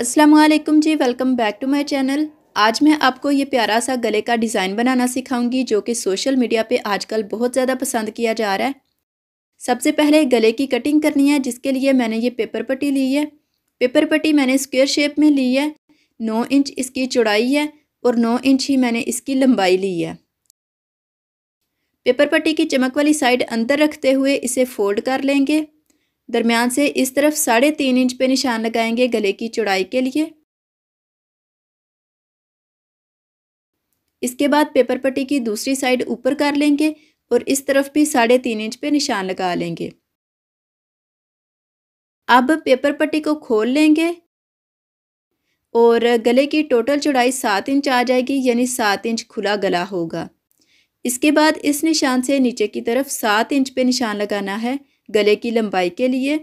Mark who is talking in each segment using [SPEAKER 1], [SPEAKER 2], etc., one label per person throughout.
[SPEAKER 1] Aslam ji welcome back to my channel आज मैं आपको ये प्यारा सा गले का डिज़ाइन बनाना सिखाऊंगी जो कि सोशल मीडिया पे आजकल बहुत ज़्यादा पसंद किया जा रहा है सबसे पहले गले की कटिंग करनी है जिसके लिए मैंने ये पेपर पट्टी ली है पेपर पट्टी मैंने स्क्वेयर शेप में ली है नौ इंच इसकी चौड़ाई है और नौ इंच ही मैंने इसकी लंबाई ली है पेपर पट्टी की चमक वाली साइड अंदर रखते हुए इसे फोल्ड कर लेंगे दरमियान से इस तरफ साढ़े तीन इंच पे निशान लगाएंगे गले की
[SPEAKER 2] चौड़ाई के लिए इसके बाद
[SPEAKER 1] पेपर पट्टी की दूसरी साइड ऊपर कर लेंगे और इस तरफ भी साढ़े तीन इंच पे निशान लगा लेंगे अब पेपर पट्टी को खोल लेंगे और गले की टोटल चौड़ाई सात इंच आ जाएगी यानी सात इंच खुला गला होगा इसके बाद इस निशान से नीचे की तरफ सात इंच पे निशान लगाना है गले की लंबाई के लिए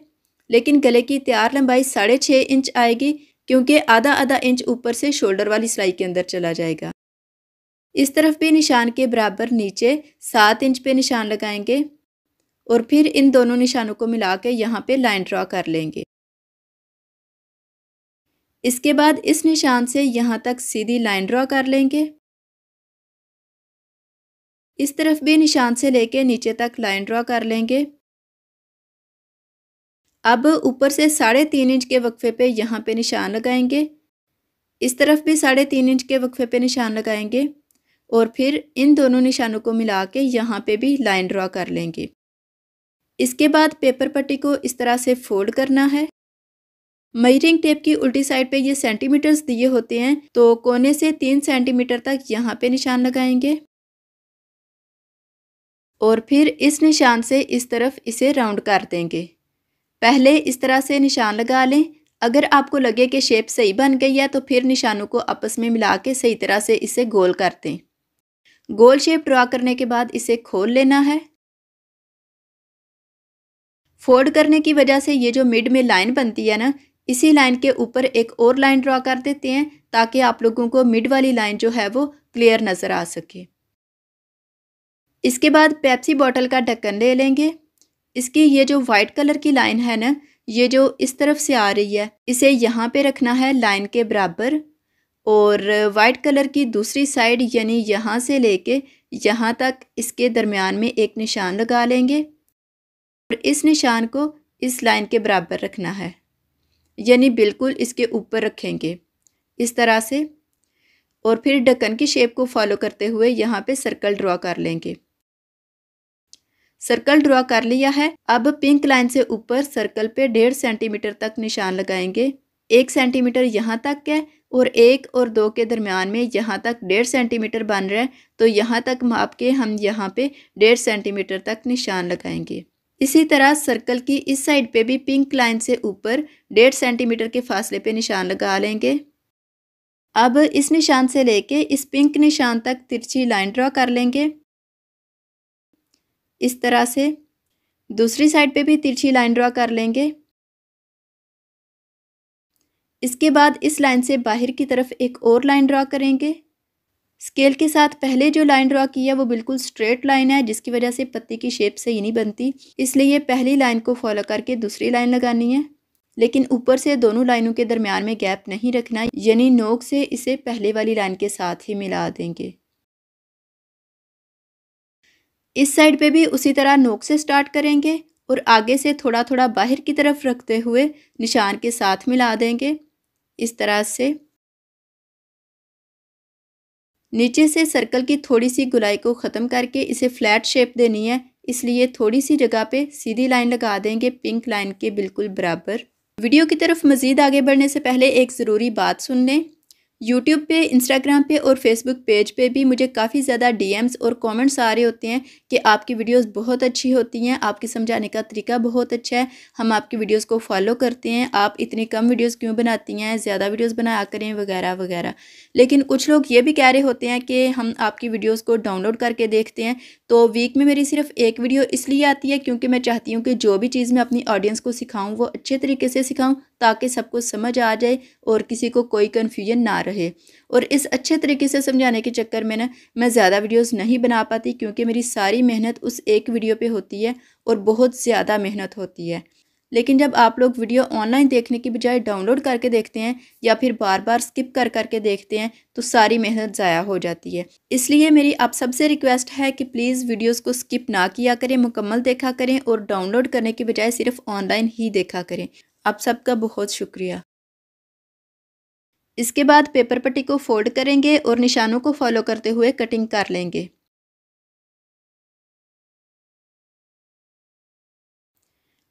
[SPEAKER 1] लेकिन गले की तैयार लंबाई साढ़े छः इंच आएगी क्योंकि आधा आधा इंच ऊपर से शोल्डर वाली सिलाई के अंदर चला जाएगा इस तरफ भी निशान के बराबर नीचे सात इंच पे निशान लगाएंगे और फिर इन दोनों निशानों को मिला के यहाँ पर लाइन ड्रॉ कर लेंगे इसके बाद इस निशान से यहाँ तक सीधी लाइन ड्रॉ कर लेंगे इस तरफ भी निशान से लेके नीचे तक लाइन ड्रॉ कर लेंगे अब ऊपर से साढ़े तीन इंच के वक्फे पे यहाँ पे निशान लगाएंगे इस तरफ भी साढ़े तीन इंच के वक्फे पे निशान लगाएंगे और फिर इन दोनों निशानों को मिला के यहाँ पर भी लाइन ड्रा कर लेंगे इसके बाद पेपर पट्टी को इस तरह से फोल्ड करना है मयरिंग टेप की उल्टी साइड पे ये सेंटीमीटर्स दिए होते हैं तो कोने से तीन सेंटीमीटर तक यहाँ पे निशान लगाएंगे और फिर इस निशान से इस तरफ इसे राउंड कर देंगे पहले इस तरह से निशान लगा लें अगर आपको लगे कि शेप सही बन गई है तो फिर निशानों को आपस में मिला के सही तरह से इसे गोल कर दें गोल शेप ड्रा करने के बाद इसे खोल लेना है फोल्ड करने की वजह से ये जो मिड में लाइन बनती है ना इसी लाइन के ऊपर एक और लाइन ड्रा कर देते हैं ताकि आप लोगों को मिड वाली लाइन जो है वो क्लियर नज़र आ सके इसके बाद पेप्सी बॉटल का ढक्कन ले लेंगे इसकी ये जो वाइट कलर की लाइन है ना ये जो इस तरफ से आ रही है इसे यहाँ पे रखना है लाइन के बराबर और वाइट कलर की दूसरी साइड यानी यहाँ से लेके यहाँ तक इसके दरमियान में एक निशान लगा लेंगे और इस निशान को इस लाइन के बराबर रखना है यानी बिल्कुल इसके ऊपर रखेंगे इस तरह से और फिर ढक्कन की शेप को फॉलो करते हुए यहाँ पे सर्कल ड्रॉ कर लेंगे सर्कल ड्रॉ कर लिया है अब पिंक लाइन से ऊपर सर्कल पे डेढ़ सेंटीमीटर तक निशान लगाएंगे एक सेंटीमीटर यहाँ तक है और एक और दो के दरमियान में यहाँ तक डेढ़ सेंटीमीटर बन रहा है तो यहाँ तक माप के हम यहाँ पे डेढ़ सेंटीमीटर तक निशान लगाएंगे इसी तरह सर्कल की इस साइड पे भी पिंक लाइन से ऊपर डेढ़ सेंटीमीटर के फासले पे निशान लगा लेंगे अब इस निशान से लेके इस पिंक निशान तक तिरछी लाइन ड्रॉ कर लेंगे इस तरह से दूसरी साइड पे भी तिरछी लाइन ड्रा कर लेंगे इसके बाद इस लाइन से बाहर की तरफ एक और लाइन ड्रा करेंगे स्केल के साथ पहले जो लाइन ड्रॉ की है वो बिल्कुल स्ट्रेट लाइन है जिसकी वजह से पत्ती की शेप सही नहीं बनती इसलिए पहली लाइन को फॉलो करके दूसरी लाइन लगानी है लेकिन ऊपर से दोनों लाइनों के दरमियान में गैप नहीं रखना यानी नोक से इसे पहले वाली लाइन के साथ ही मिला देंगे इस साइड पे भी उसी तरह नोक से स्टार्ट करेंगे और आगे से थोड़ा थोड़ा बाहर की तरफ रखते हुए निशान के साथ मिला देंगे इस तरह से नीचे से सर्कल की थोड़ी सी गुलाई को ख़त्म करके इसे फ्लैट शेप देनी है इसलिए थोड़ी सी जगह पे सीधी लाइन लगा देंगे पिंक लाइन के बिल्कुल बराबर वीडियो की तरफ मज़ीद आगे बढ़ने से पहले एक ज़रूरी बात सुन लें यूट्यूब पे इंस्टाग्राम पे और फेसबुक पेज पे भी मुझे काफ़ी ज़्यादा डीएम्स और कमेंट्स आ रहे होते हैं कि आपकी वीडियोस बहुत अच्छी होती हैं आपकी समझाने का तरीका बहुत अच्छा है हम आपकी वीडियोस को फॉलो करते हैं आप इतनी कम वीडियोस क्यों बनाती हैं ज़्यादा वीडियोस बनाया करें वगैरह वगैरह लेकिन कुछ लोग ये भी कह रहे होते हैं कि हम आपकी वीडियोज़ को डाउनलोड करके देखते हैं तो वीक में मेरी सिर्फ एक वीडियो इसलिए आती है क्योंकि मैं चाहती हूँ कि जो भी चीज़ मैं अपनी ऑडियंस को सिखाऊँ वो अच्छे तरीके से सिखाऊँ ताकि सबको समझ आ जाए और किसी को कोई कन्फ्यूजन ना रहे और इस अच्छे तरीके से समझाने के चक्कर में ना मैं ज़्यादा वीडियोस नहीं बना पाती क्योंकि मेरी सारी मेहनत उस एक वीडियो पे होती है और बहुत ज़्यादा मेहनत होती है लेकिन जब आप लोग वीडियो ऑनलाइन देखने की बजाय डाउनलोड करके देखते हैं या फिर बार बार स्किप कर करके देखते हैं तो सारी मेहनत ज़ाया हो जाती है इसलिए मेरी आप सबसे रिक्वेस्ट है कि प्लीज़ वीडियोस को स्किप ना किया करें मुकम्मल देखा करें और डाउनलोड करने की बजाय सिर्फ ऑनलाइन ही देखा करें आप सबका बहुत शुक्रिया इसके बाद पेपर पट्टी को फोल्ड करेंगे और निशानों को फॉलो करते हुए कटिंग कर
[SPEAKER 3] लेंगे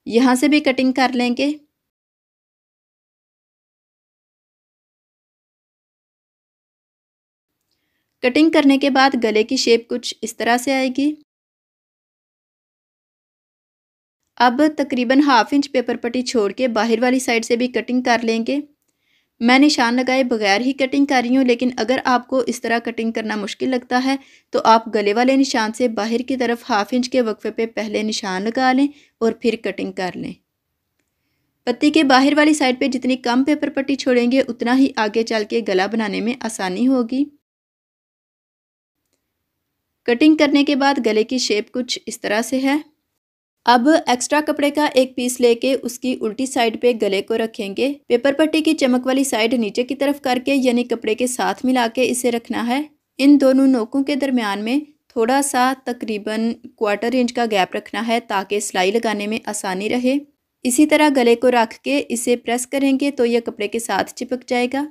[SPEAKER 3] यहाँ से भी कटिंग कर लेंगे कटिंग करने के बाद गले की शेप कुछ इस तरह से आएगी
[SPEAKER 1] अब तकरीबन हाफ इंच पेपर पट्टी छोड़ के बाहर वाली साइड से भी कटिंग कर लेंगे मैं निशान लगाए बगैर ही कटिंग कर रही हूँ लेकिन अगर आपको इस तरह कटिंग करना मुश्किल लगता है तो आप गले वाले निशान से बाहर की तरफ हाफ इंच के वक्फे पे पहले निशान लगा लें और फिर कटिंग कर लें पत्ती के बाहर वाली साइड पे जितनी कम पेपर पट्टी छोड़ेंगे उतना ही आगे चल के गला बनाने में आसानी होगी कटिंग करने के बाद गले की शेप कुछ इस तरह से है अब एक्स्ट्रा कपड़े का एक पीस लेके उसकी उल्टी साइड पे गले को रखेंगे पेपर पट्टी की चमक वाली साइड नीचे की तरफ करके यानी कपड़े के साथ मिला के इसे रखना है इन दोनों नोकों के दरमियान में थोड़ा सा तकरीबन क्वार्टर इंच का गैप रखना है ताकि सिलाई लगाने में आसानी रहे इसी तरह गले को रख के इसे प्रेस करेंगे तो यह कपड़े के साथ चिपक जाएगा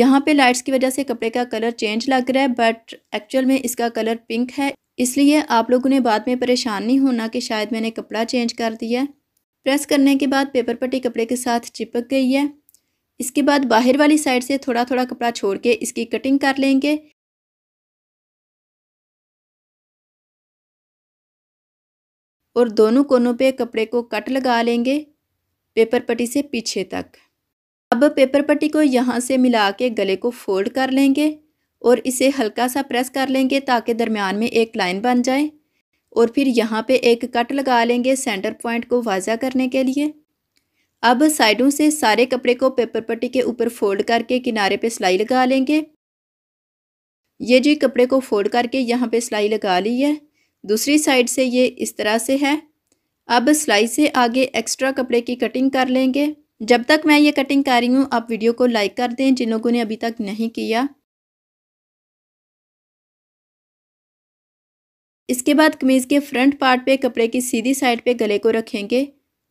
[SPEAKER 1] यहाँ पे लाइट्स की वजह से कपड़े का कलर चेंज लग रहा है बट एक्चुअल में इसका कलर पिंक है इसलिए आप लोगों ने बाद में परेशान नहीं होना कि शायद मैंने कपड़ा चेंज कर दिया प्रेस करने के बाद पेपर पट्टी कपड़े के साथ चिपक गई है इसके बाद बाहर वाली साइड से थोड़ा थोड़ा कपड़ा छोड़ के इसकी कटिंग कर लेंगे
[SPEAKER 3] और दोनों कोनों पे
[SPEAKER 1] कपड़े को कट लगा लेंगे पेपर पट्टी से पीछे तक अब पेपर पट्टी को यहाँ से मिला के गले को फोल्ड कर लेंगे और इसे हल्का सा प्रेस कर लेंगे ताकि दरमियान में एक लाइन बन जाए और फिर यहाँ पे एक कट लगा लेंगे सेंटर पॉइंट को वाजा करने के लिए अब साइडों से सारे कपड़े को पेपर पट्टी के ऊपर फोल्ड करके किनारे पे सिलाई लगा लेंगे ये जी कपड़े को फोल्ड करके यहाँ पे सिलाई लगा ली है दूसरी साइड से ये इस तरह से है अब सिलाई से आगे एक्स्ट्रा कपड़े की कटिंग कर लेंगे जब तक मैं ये कटिंग कर रही हूँ आप वीडियो को लाइक कर दें जिन लोगों ने अभी तक नहीं किया इसके बाद कमीज़ के फ्रंट पार्ट पे कपड़े की सीधी साइड पे गले को रखेंगे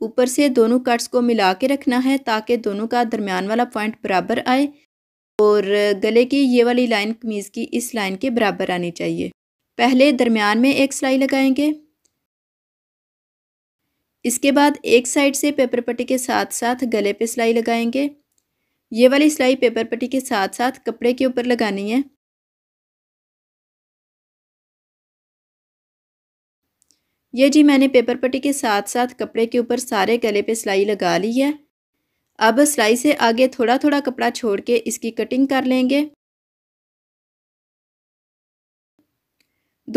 [SPEAKER 1] ऊपर से दोनों कट्स को मिला के रखना है ताकि दोनों का दरमियान वाला पॉइंट बराबर आए और गले की ये वाली लाइन कमीज़ की इस लाइन के बराबर आनी चाहिए पहले दरमियान में एक सिलाई लगाएंगे इसके बाद एक साइड से पेपर पट्टी के साथ साथ गले पे सिलाई लगाएंगे ये वाली सिलाई पेपर पट्टी के साथ साथ कपड़े के ऊपर लगानी है ये जी मैंने पेपर पट्टी के साथ साथ कपड़े के ऊपर सारे गले पे सिलाई लगा ली है अब सिलाई से आगे थोड़ा थोड़ा कपड़ा छोड़ के इसकी कटिंग कर लेंगे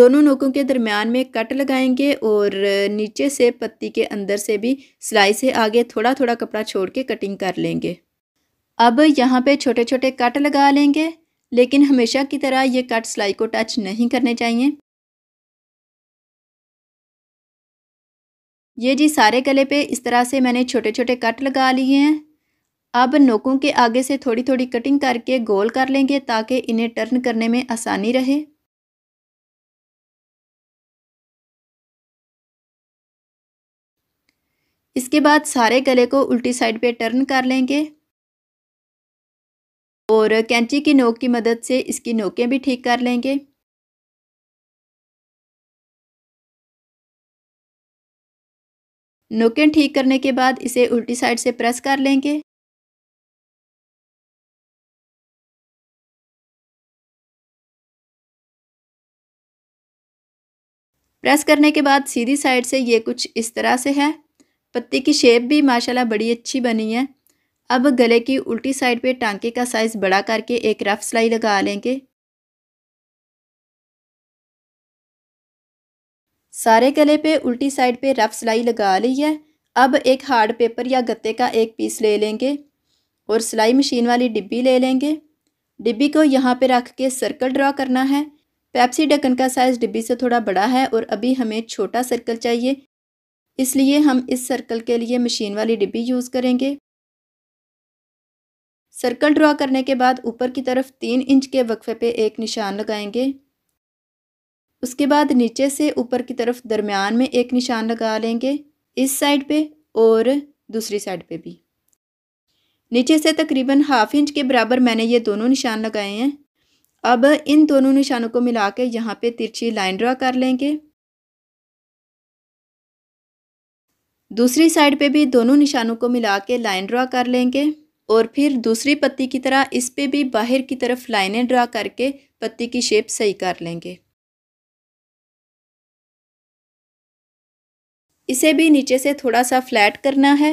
[SPEAKER 1] दोनों नोकों के दरमियान में कट लगाएंगे और नीचे से पत्ती के अंदर से भी सिलाई से आगे थोड़ा थोड़ा कपड़ा छोड़ के कटिंग कर लेंगे अब यहाँ पे छोटे छोटे कट लगा लेंगे लेकिन हमेशा की तरह ये कट सिलाई को टच नहीं
[SPEAKER 2] करने चाहिए ये जी
[SPEAKER 1] सारे गले पे इस तरह से मैंने छोटे छोटे कट लगा लिए हैं अब नोकों के आगे से थोड़ी थोड़ी कटिंग करके गोल कर लेंगे ताकि इन्हें टर्न करने में आसानी रहे इसके बाद सारे गले को उल्टी साइड पे टर्न कर लेंगे और कैंची की नोक की मदद से इसकी नोकें भी ठीक कर लेंगे
[SPEAKER 3] नोकें ठीक करने के बाद इसे उल्टी साइड से प्रेस कर लेंगे
[SPEAKER 1] प्रेस करने के बाद सीधी साइड से ये कुछ इस तरह से है पत्ती की शेप भी माशाल्लाह बड़ी अच्छी बनी है अब गले की उल्टी साइड पे टांके का साइज़ बड़ा करके एक रफ़ सिलाई लगा लेंगे सारे गले पे उल्टी साइड पे रफ सिलाई लगा ली है अब एक हार्ड पेपर या गत्ते का एक पीस ले लेंगे और सिलाई मशीन वाली डिब्बी ले लेंगे डिब्बी को यहाँ पे रख के सर्कल ड्रा करना है पैप्सी ढक्कन का साइज़ डिब्बी से थोड़ा बड़ा है और अभी हमें छोटा सर्कल चाहिए इसलिए हम इस सर्कल के लिए मशीन वाली डिब्बी यूज़ करेंगे सर्कल ड्रा करने के बाद ऊपर की तरफ तीन इंच के वक्फे पे एक निशान लगाएंगे उसके बाद नीचे से ऊपर की तरफ दरमियान में एक निशान लगा लेंगे इस साइड पे और दूसरी साइड पे भी नीचे से तकरीबन हाफ इंच के बराबर मैंने ये दोनों निशान लगाए हैं अब इन दोनों निशानों को मिला के यहाँ पर तिरछी लाइन ड्रा कर लेंगे दूसरी साइड पे भी दोनों निशानों को मिला के लाइन ड्रा कर लेंगे और फिर दूसरी पत्ती की तरह इस पे भी बाहर की तरफ लाइनें ड्रा करके पत्ती की शेप सही कर लेंगे
[SPEAKER 3] इसे भी नीचे से थोड़ा सा फ्लैट करना है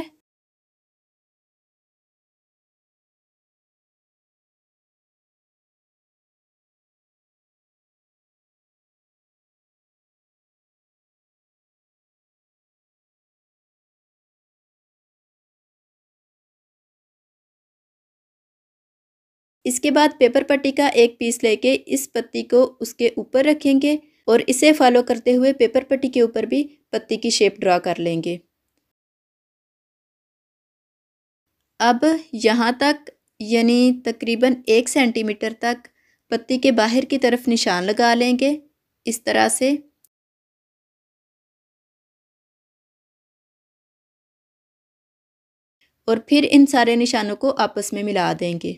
[SPEAKER 1] इसके बाद पेपर पट्टी का एक पीस लेके इस पत्ती को उसके ऊपर रखेंगे और इसे फॉलो करते हुए पेपर पट्टी के ऊपर भी पत्ती की शेप ड्रा कर लेंगे अब यहाँ तक
[SPEAKER 2] यानी तकरीबन एक सेंटीमीटर तक पत्ती के बाहर की तरफ निशान लगा लेंगे
[SPEAKER 3] इस तरह से और फिर इन सारे निशानों को आपस में मिला देंगे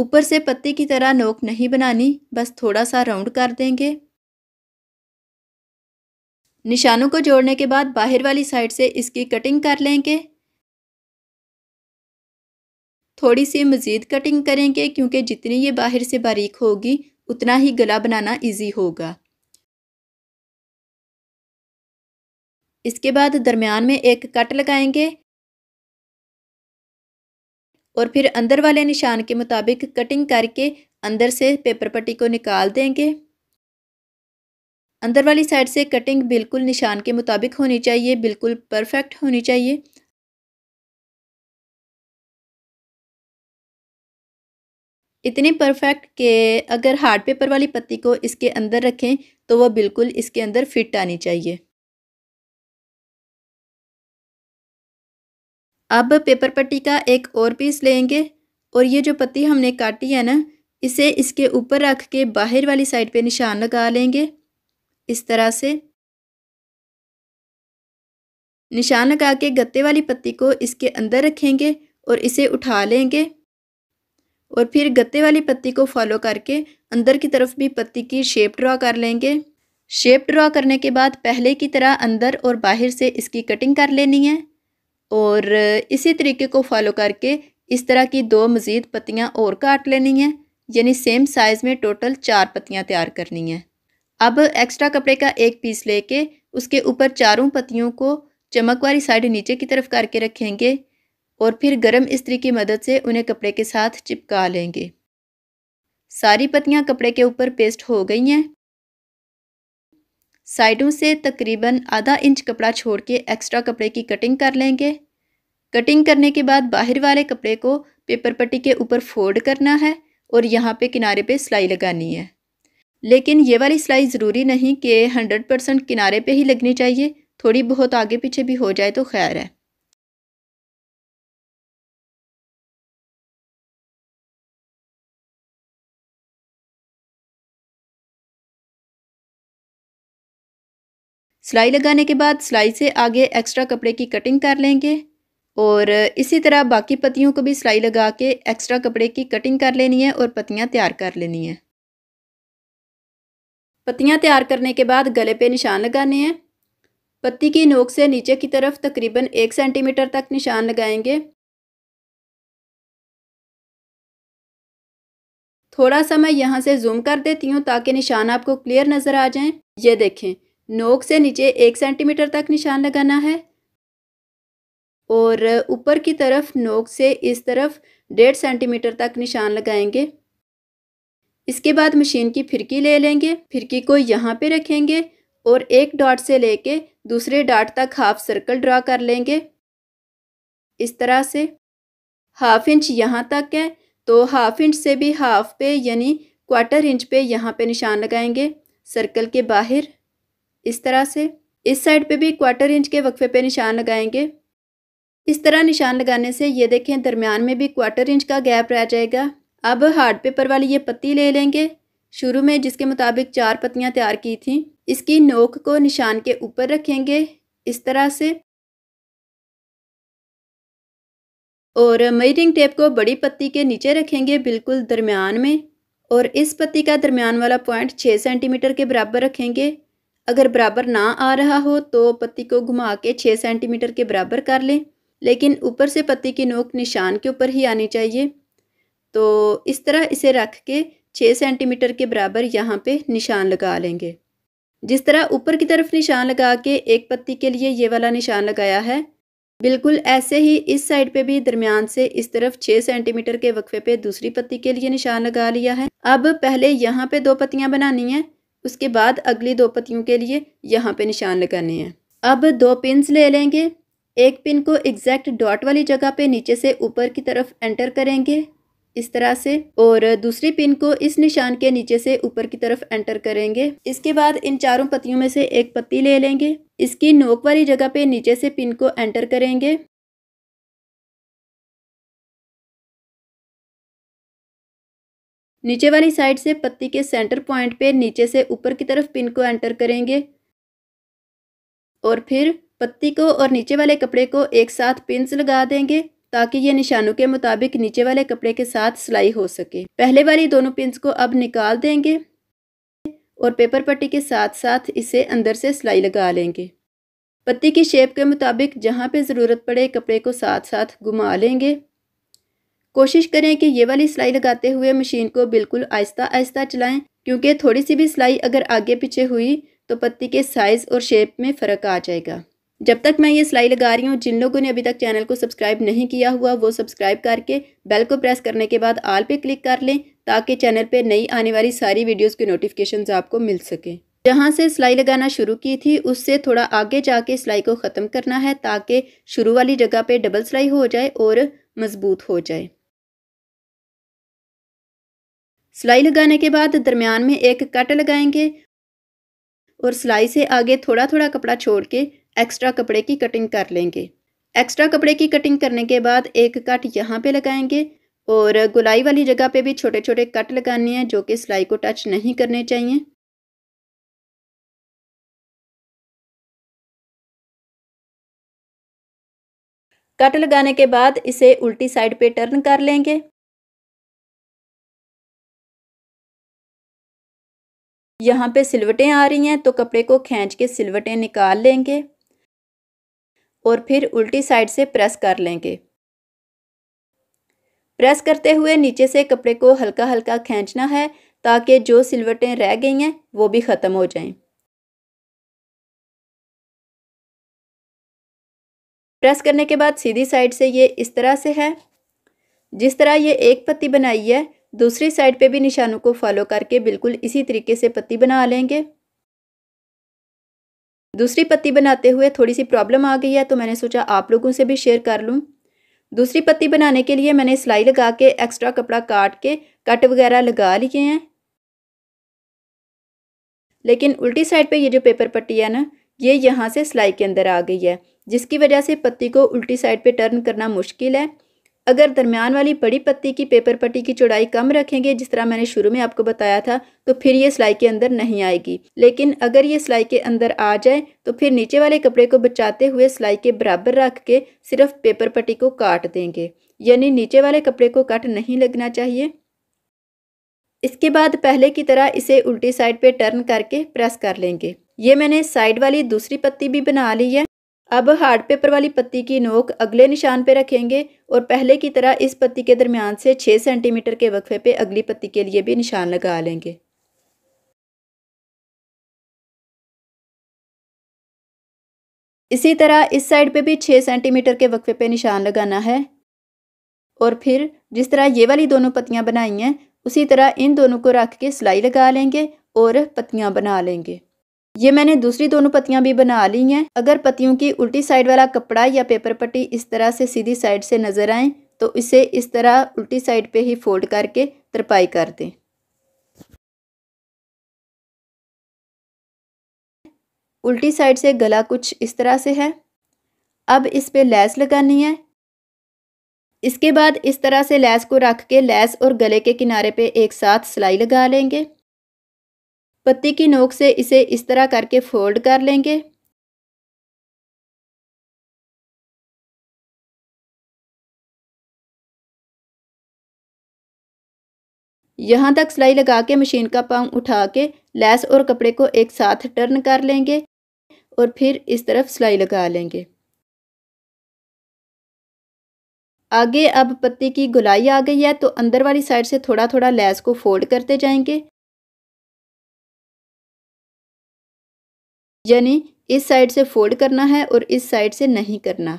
[SPEAKER 3] ऊपर से पत्ते की तरह नोक नहीं बनानी बस थोड़ा
[SPEAKER 2] सा राउंड कर देंगे निशानों को जोड़ने के बाद
[SPEAKER 1] बाहर वाली साइड से इसकी कटिंग कर लेंगे थोड़ी सी मज़ीद कटिंग करेंगे क्योंकि जितनी ये बाहर से बारीक होगी उतना ही
[SPEAKER 2] गला
[SPEAKER 3] बनाना इजी होगा
[SPEAKER 1] इसके बाद दरमियान में एक कट लगाएंगे और फिर अंदर वाले निशान के मुताबिक कटिंग करके अंदर से पेपर पट्टी को निकाल देंगे अंदर वाली साइड से कटिंग बिल्कुल निशान के मुताबिक होनी
[SPEAKER 3] चाहिए बिल्कुल परफेक्ट होनी चाहिए इतनी परफेक्ट के अगर हार्ड पेपर वाली पत्ती
[SPEAKER 2] को इसके अंदर रखें तो वह बिल्कुल इसके अंदर फिट आनी चाहिए अब पेपर पट्टी का एक और पीस
[SPEAKER 1] लेंगे और ये जो पत्ती हमने काटी है ना इसे इसके ऊपर रख के बाहर वाली साइड पे निशान लगा लेंगे इस तरह से निशान लगा के गत्ते वाली पत्ती को इसके अंदर रखेंगे और इसे उठा लेंगे और फिर गत्ते वाली पत्ती को फॉलो करके अंदर की तरफ भी पत्ती की शेप ड्रा कर लेंगे शेप ड्रा करने के बाद पहले की तरह अंदर और बाहर से इसकी कटिंग कर लेनी है और इसी तरीके को फॉलो करके इस तरह की दो मज़ीद पत्तियाँ और काट लेनी हैं यानी सेम साइज़ में टोटल चार पत्तियाँ तैयार करनी हैं अब एक्स्ट्रा कपड़े का एक पीस लेके उसके ऊपर चारों पत्तियों को चमक वाली साइड नीचे की तरफ करके रखेंगे और फिर गर्म इस्त्री की मदद से उन्हें कपड़े के साथ चिपका लेंगे सारी पत्तियाँ कपड़े के ऊपर पेस्ट हो गई हैं साइडों से तकरीबन आधा इंच कपड़ा छोड़ के एक्स्ट्रा कपड़े की कटिंग कर लेंगे कटिंग करने के बाद बाहर वाले कपड़े को पेपर पट्टी के ऊपर फोल्ड करना है और यहाँ पे किनारे पे सिलाई लगानी है लेकिन ये वाली सिलाई ज़रूरी नहीं कि हंड्रेड परसेंट किनारे पे ही लगनी चाहिए थोड़ी बहुत
[SPEAKER 3] आगे पीछे भी हो जाए तो खैर है सिलाई लगाने के बाद सिलाई से
[SPEAKER 1] आगे एक्स्ट्रा कपड़े की कटिंग कर लेंगे और इसी तरह बाकी पतियों को भी सिलाई लगा के एक्स्ट्रा कपड़े की कटिंग कर लेनी है और पतियाँ तैयार कर लेनी है पतियाँ तैयार करने के बाद गले पे निशान लगाने हैं पत्ती की नोक से नीचे की तरफ तकरीबन एक सेंटीमीटर तक निशान लगाएंगे थोड़ा सा मैं यहाँ से जूम कर देती हूँ ताकि निशान आपको क्लियर नज़र आ जाए ये देखें नोक से नीचे एक सेंटीमीटर तक निशान लगाना है और ऊपर की तरफ नोक से इस तरफ डेढ़ सेंटीमीटर तक निशान लगाएंगे इसके बाद मशीन की फिरकी ले लेंगे फिरकी को यहाँ पे रखेंगे और एक डॉट से लेके दूसरे डॉट तक हाफ सर्कल ड्रा कर लेंगे इस तरह से हाफ इंच यहाँ तक है तो हाफ इंच से भी हाफ पे यानी क्वार्टर इंच पे यहाँ पे निशान लगाएंगे सर्कल के बाहर इस तरह से इस साइड पे भी क्वार्टर इंच के वक्फे पे निशान लगाएंगे इस तरह निशान लगाने से ये देखें दरमियान में भी क्वार्टर इंच का गैप रह जाएगा अब हार्ड पेपर वाली ये पत्ती ले लेंगे शुरू में जिसके मुताबिक चार पत्तियाँ तैयार की थी इसकी नोक को निशान के ऊपर रखेंगे इस तरह से और मेजरिंग टेप को बड़ी पत्ती के नीचे रखेंगे बिल्कुल दरमियान में और इस पत्ती का दरमियान वाला पॉइंट छः सेंटीमीटर के बराबर रखेंगे अगर बराबर ना आ रहा हो तो पत्ती को घुमा के छः सेंटीमीटर के बराबर कर लें लेकिन ऊपर से पत्ती की नोक निशान के ऊपर ही आनी चाहिए तो इस तरह इसे रख के छः सेंटीमीटर के बराबर यहाँ पे निशान लगा लेंगे जिस तरह ऊपर की तरफ निशान लगा के एक पत्ती के लिए ये वाला निशान लगाया है बिल्कुल ऐसे ही इस साइड पे भी दरमियान से इस तरफ छः सेंटीमीटर के वक्फे पे दूसरी पत्ती के लिए निशान लगा लिया है अब पहले यहाँ पे दो पत्तियाँ बनानी हैं उसके बाद अगली दो पत्तियों के लिए यहाँ पे निशान लगाने हैं अब दो पिन्स ले लेंगे एक पिन को एग्जैक्ट डॉट वाली जगह पे नीचे से ऊपर की तरफ एंटर करेंगे इस तरह से और दूसरी पिन को इस निशान के नीचे से ऊपर की तरफ एंटर करेंगे इसके बाद इन चारों पत्तियों में से एक पत्ती ले लेंगे इसकी नोक वाली जगह पे नीचे से पिन को एंटर करेंगे
[SPEAKER 3] नीचे वाली साइड से पत्ती के सेंटर पॉइंट पे
[SPEAKER 1] नीचे से ऊपर की तरफ पिन को एंटर करेंगे और फिर पत्ती को और नीचे वाले कपड़े को एक साथ पिंस लगा देंगे ताकि ये निशानों के मुताबिक नीचे वाले कपड़े के साथ सिलाई हो सके पहले वाली दोनों पिंस को अब निकाल देंगे और पेपर पट्टी के साथ साथ इसे अंदर से सिलाई लगा लेंगे पत्ती की शेप के मुताबिक जहाँ पे ज़रूरत पड़े कपड़े को साथ साथ घुमा लेंगे कोशिश करें कि ये वाली सिलाई लगाते हुए मशीन को बिल्कुल आहिस्ता आहिस्ता चलाएं क्योंकि थोड़ी सी भी सिलाई अगर आगे पीछे हुई तो पत्ती के साइज़ और शेप में फ़र्क आ जाएगा जब तक मैं ये सिलाई लगा रही हूँ जिन लोगों ने अभी तक चैनल को सब्सक्राइब नहीं किया हुआ वो सब्सक्राइब करके बेल को प्रेस करने के बाद आल पे क्लिक कर लें ताकि चैनल पे नई आने वाली सारी वीडियोस की नोटिफिकेशंस आपको मिल सके जहाँ से सिलाई लगाना शुरू की थी उससे थोड़ा आगे जाके सिलाई को ख़त्म करना है ताकि शुरू वाली जगह पे डबल सिलाई हो जाए और मज़बूत हो जाए सिलाई लगाने के बाद दरमियान में एक कट लगाएंगे और सिलाई से आगे थोड़ा थोड़ा कपड़ा छोड़ के एक्स्ट्रा कपड़े की कटिंग कर लेंगे एक्स्ट्रा कपड़े की कटिंग करने के बाद एक कट यहाँ पे लगाएंगे और गुलाई वाली जगह पे भी छोटे छोटे कट लगाने हैं जो कि सिलाई को टच नहीं करने चाहिए
[SPEAKER 3] कट लगाने के बाद इसे उल्टी साइड पे टर्न कर लेंगे
[SPEAKER 1] यहाँ पे सिलवटें आ रही हैं तो कपड़े को खींच के सिलवटें निकाल लेंगे और फिर उल्टी साइड से प्रेस कर लेंगे प्रेस करते हुए नीचे से कपड़े को हल्का हल्का खींचना है ताकि जो सिलवटें रह
[SPEAKER 2] गई हैं वो भी ख़त्म हो जाएं।
[SPEAKER 1] प्रेस करने के बाद सीधी साइड से ये इस तरह से है जिस तरह ये एक पत्ती बनाई है दूसरी साइड पे भी निशानों को फॉलो करके बिल्कुल इसी तरीके से पत्ती बना लेंगे दूसरी पत्ती बनाते हुए थोड़ी सी प्रॉब्लम आ गई है तो मैंने सोचा आप लोगों से भी शेयर कर लूँ दूसरी पत्ती बनाने के लिए मैंने सिलाई लगा के एक्स्ट्रा कपड़ा काट के कट वगैरह लगा लिए हैं लेकिन उल्टी साइड पे ये जो पेपर पट्टी है ना ये यहाँ से सिलाई के अंदर आ गई है जिसकी वजह से पत्ती को उल्टी साइड पे टर्न करना मुश्किल है अगर दरमियान वाली बड़ी पत्ती की पेपर पट्टी की चौड़ाई कम रखेंगे जिस तरह मैंने शुरू में आपको बताया था तो फिर ये सिलाई के अंदर नहीं आएगी लेकिन अगर ये सिलाई के अंदर आ जाए तो फिर नीचे वाले कपड़े को बचाते हुए सिलाई के बराबर रख के सिर्फ पेपर पट्टी को काट देंगे यानी नीचे वाले कपड़े को कट नहीं लगना चाहिए इसके बाद पहले की तरह इसे उल्टी साइड पे टर्न करके प्रेस कर लेंगे ये मैंने साइड वाली दूसरी पत्ती भी बना ली है अब हार्ड पेपर वाली पत्ती की नोक अगले निशान पर रखेंगे और पहले की तरह इस पत्ती के दरमियान से 6 सेंटीमीटर के वक्फे पे अगली पत्ती के लिए भी निशान लगा लेंगे इसी तरह इस साइड पे भी 6 सेंटीमीटर के वक्फे पे निशान लगाना है और फिर जिस तरह ये वाली दोनों पत्तियाँ बनाई हैं उसी तरह इन दोनों को रख के सिलाई लगा लेंगे और पत्तियाँ बना लेंगे ये मैंने दूसरी दोनों पत्तियां भी बना ली हैं अगर पत्तियों की उल्टी साइड वाला कपड़ा या पेपर पट्टी इस तरह से सीधी साइड से नज़र आए तो इसे इस तरह उल्टी साइड पे ही फोल्ड करके तरपाई कर दें
[SPEAKER 2] उल्टी साइड से गला कुछ इस तरह से है
[SPEAKER 1] अब इस पे लैस लगानी है इसके बाद इस तरह से लैस को रख के लैस और गले के किनारे पे एक साथ सिलाई लगा लेंगे पत्ती की नोक से इसे इस तरह करके फोल्ड कर लेंगे यहाँ तक सिलाई लगा के मशीन का पाँव उठा के लैस और कपड़े को एक साथ टर्न कर लेंगे और फिर इस तरफ सिलाई लगा
[SPEAKER 2] लेंगे आगे अब पत्ती की गुलाई आ गई है तो अंदर वाली साइड से थोड़ा थोड़ा लैस को फोल्ड करते जाएंगे यानी इस साइड से फोल्ड करना है और इस
[SPEAKER 1] साइड से नहीं करना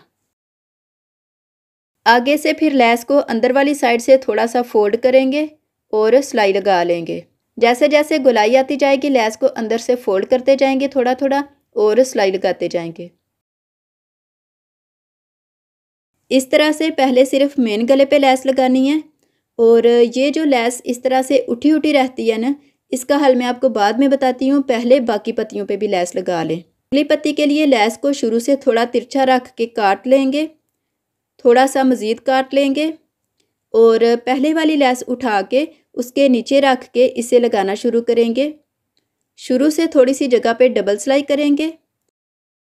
[SPEAKER 1] आगे से फिर लैस को अंदर वाली साइड से थोड़ा सा फोल्ड करेंगे और सिलाई लगा लेंगे जैसे जैसे गुलाई आती जाएगी लैस को अंदर से फोल्ड करते जाएंगे थोड़ा थोड़ा और सिलाई लगाते जाएंगे इस तरह से पहले सिर्फ मेन गले पे लैस लगानी है और ये जो लैस इस तरह से उठी उठी रहती है ना इसका हल मैं आपको बाद में बताती हूँ पहले बाकी पत्तियों पे भी लैस लगा लें अगली पत्ती के लिए लैस को शुरू से थोड़ा तिरछा रख के काट लेंगे थोड़ा सा मज़ीद काट लेंगे और पहले वाली लैस उठा के उसके नीचे रख के इसे लगाना शुरू करेंगे शुरू से थोड़ी सी जगह पर डबल सिलाई करेंगे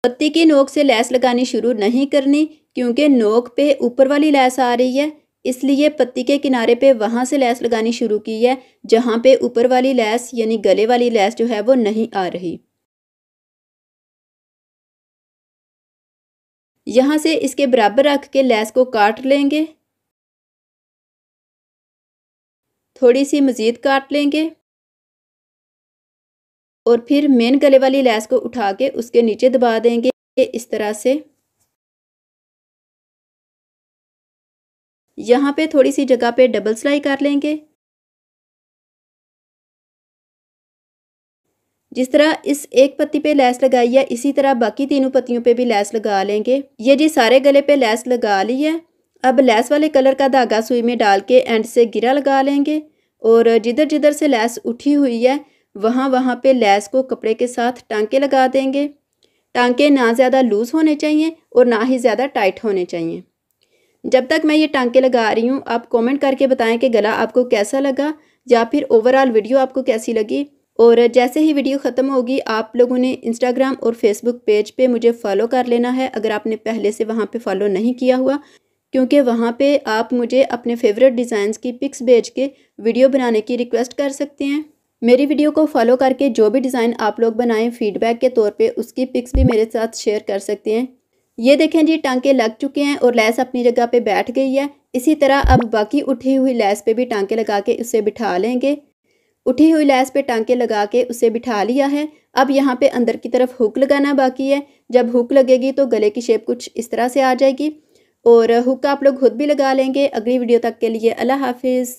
[SPEAKER 1] पत्ती की नोक से लैस लगानी शुरू नहीं करनी क्योंकि नोक पे ऊपर वाली लैस आ रही है इसलिए पत्ती के किनारे पे वहाँ से लैस लगानी शुरू की है जहाँ पे ऊपर वाली लैस यानी गले वाली
[SPEAKER 3] लैस जो है वो नहीं आ रही यहाँ से इसके बराबर रख के लैस को काट लेंगे
[SPEAKER 2] थोड़ी सी मज़ीद काट लेंगे और फिर मेन गले वाली लैस को उठा के उसके नीचे दबा देंगे इस तरह से
[SPEAKER 3] यहाँ पे थोड़ी सी जगह पे डबल सिलाई कर लेंगे
[SPEAKER 1] जिस तरह इस एक पत्ती पे लैस लगाई है इसी तरह बाकी तीनों पत्तियों पे भी लैस लगा लेंगे ये जी सारे गले पे लैस लगा ली है अब लैस वाले कलर का धागा सुई में डाल के एंड से गिरा लगा लेंगे और जिधर जिधर से लैस उठी हुई है वहाँ वहाँ पे लैस को कपड़े के साथ टांके लगा देंगे टांके ना ज़्यादा लूज़ होने चाहिए और ना ही ज़्यादा टाइट होने चाहिए जब तक मैं ये टांके लगा रही हूँ आप कमेंट करके बताएं कि गला आपको कैसा लगा या फिर ओवरऑल वीडियो आपको कैसी लगी और जैसे ही वीडियो ख़त्म होगी आप लोगों ने इंस्टाग्राम और फेसबुक पेज पे मुझे फॉलो कर लेना है अगर आपने पहले से वहाँ पे फॉलो नहीं किया हुआ क्योंकि वहाँ पे आप मुझे अपने फेवरेट डिज़ाइंस की पिक्स भेज के वीडियो बनाने की रिक्वेस्ट कर सकते हैं मेरी वीडियो को फॉलो करके जो भी डिज़ाइन आप लोग बनाएं फीडबैक के तौर पे उसकी पिक्स भी मेरे साथ शेयर कर सकते हैं ये देखें जी टांके लग चुके हैं और लैस अपनी जगह पे बैठ गई है इसी तरह अब बाकी उठी हुई लैस पे भी टांके लगा के उसे बिठा लेंगे उठी हुई लैस पे टांके लगा के उसे बिठा लिया है अब यहाँ पे अंदर की तरफ हुक लगाना बाकी है जब हुक लगेगी तो गले की शेप कुछ इस तरह से आ जाएगी और हुक आप लोग खुद भी लगा लेंगे अगली वीडियो तक के लिए
[SPEAKER 2] अल्लाह हाफिज़